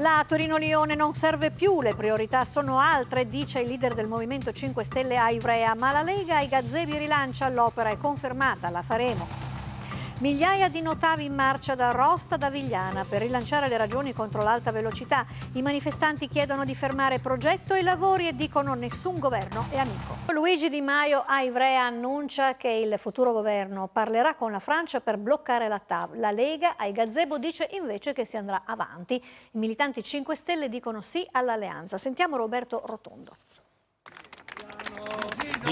La Torino-Lione non serve più, le priorità sono altre, dice il leader del Movimento 5 Stelle a Ivrea, ma la Lega ai Gazzevi rilancia l'opera, è confermata, la faremo. Migliaia di notavi in marcia da Rosta da Vigliana per rilanciare le ragioni contro l'alta velocità. I manifestanti chiedono di fermare progetto e lavori e dicono nessun governo è amico. Luigi Di Maio a Ivrea annuncia che il futuro governo parlerà con la Francia per bloccare la TAV. La Lega ai gazebo dice invece che si andrà avanti. I militanti 5 Stelle dicono sì all'alleanza. Sentiamo Roberto Rotondo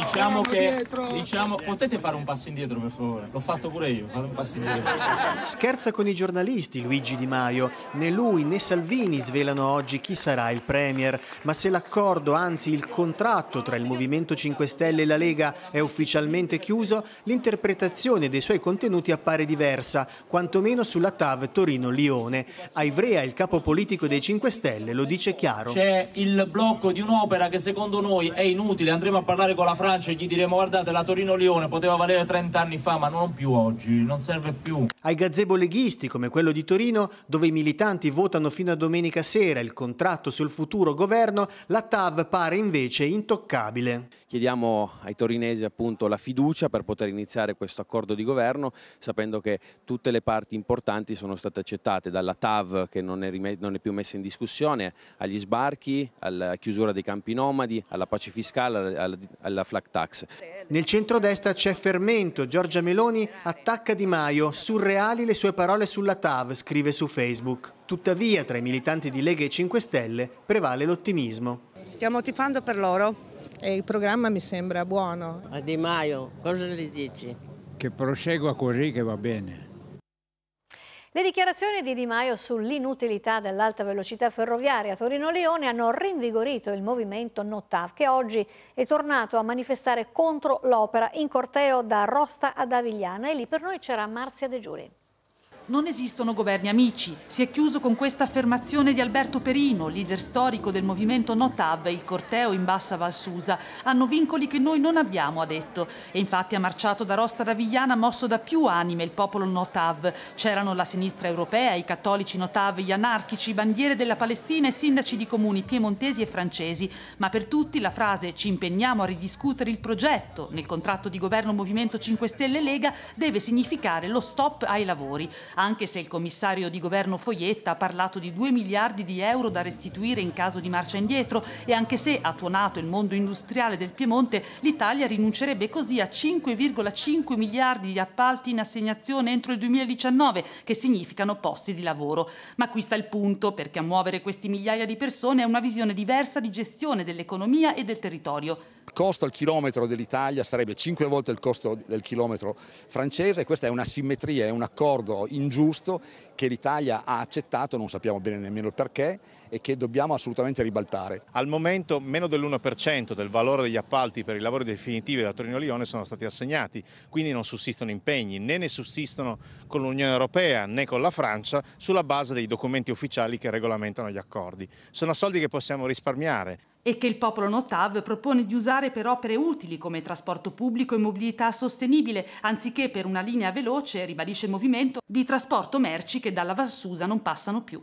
diciamo che diciamo, potete fare un passo indietro per favore l'ho fatto pure io fate un passo indietro scherza con i giornalisti Luigi Di Maio né lui né Salvini svelano oggi chi sarà il premier ma se l'accordo anzi il contratto tra il Movimento 5 Stelle e la Lega è ufficialmente chiuso l'interpretazione dei suoi contenuti appare diversa quantomeno sulla TAV Torino-Lione a Ivrea il capo politico dei 5 Stelle lo dice chiaro c'è il blocco di un'opera che secondo noi è inutile andremo a parlare con la Francia bilancio e gli diremo guardate la Torino-Lione poteva valere 30 anni fa ma non più oggi, non serve più. Ai gazebo leghisti come quello di Torino dove i militanti votano fino a domenica sera il contratto sul futuro governo, la TAV pare invece intoccabile. Chiediamo ai torinesi appunto la fiducia per poter iniziare questo accordo di governo, sapendo che tutte le parti importanti sono state accettate, dalla TAV che non è, non è più messa in discussione, agli sbarchi, alla chiusura dei campi nomadi, alla pace fiscale, alla, alla flag tax. Nel centrodestra c'è fermento, Giorgia Meloni attacca Di Maio, surreali le sue parole sulla TAV, scrive su Facebook. Tuttavia tra i militanti di Lega e 5 Stelle prevale l'ottimismo. Stiamo tifando per loro, e il programma mi sembra buono. A Di Maio, cosa gli dici? Che prosegua così che va bene. Le dichiarazioni di Di Maio sull'inutilità dell'alta velocità ferroviaria Torino-Lione hanno rinvigorito il movimento Nottav che oggi è tornato a manifestare contro l'opera in corteo da Rosta ad Avigliana e lì per noi c'era Marzia De Giuri. Non esistono governi amici. Si è chiuso con questa affermazione di Alberto Perino, leader storico del movimento Notav, il corteo in bassa Valsusa. Hanno vincoli che noi non abbiamo, ha detto. E infatti ha marciato da Rosta Ravigliana mosso da più anime il popolo Notav. C'erano la sinistra europea, i cattolici Notav, gli anarchici, bandiere della Palestina e sindaci di comuni piemontesi e francesi. Ma per tutti la frase ci impegniamo a ridiscutere il progetto nel contratto di governo Movimento 5 Stelle Lega deve significare lo stop ai lavori anche se il commissario di governo Foglietta ha parlato di 2 miliardi di euro da restituire in caso di marcia indietro e anche se ha tuonato il mondo industriale del Piemonte, l'Italia rinuncerebbe così a 5,5 miliardi di appalti in assegnazione entro il 2019, che significano posti di lavoro. Ma qui sta il punto, perché a muovere questi migliaia di persone è una visione diversa di gestione dell'economia e del territorio. Il costo al chilometro dell'Italia sarebbe 5 volte il costo del chilometro francese, questa è una simmetria, è un accordo in ingiusto che l'Italia ha accettato, non sappiamo bene nemmeno il perché, e che dobbiamo assolutamente ribaltare. Al momento meno dell'1% del valore degli appalti per i lavori definitivi da Torino-Lione sono stati assegnati, quindi non sussistono impegni, né ne sussistono con l'Unione Europea né con la Francia sulla base dei documenti ufficiali che regolamentano gli accordi. Sono soldi che possiamo risparmiare e che il popolo Notav propone di usare per opere utili come trasporto pubblico e mobilità sostenibile, anziché per una linea veloce, ribadisce il movimento, di trasporto merci che dalla Valsusa non passano più.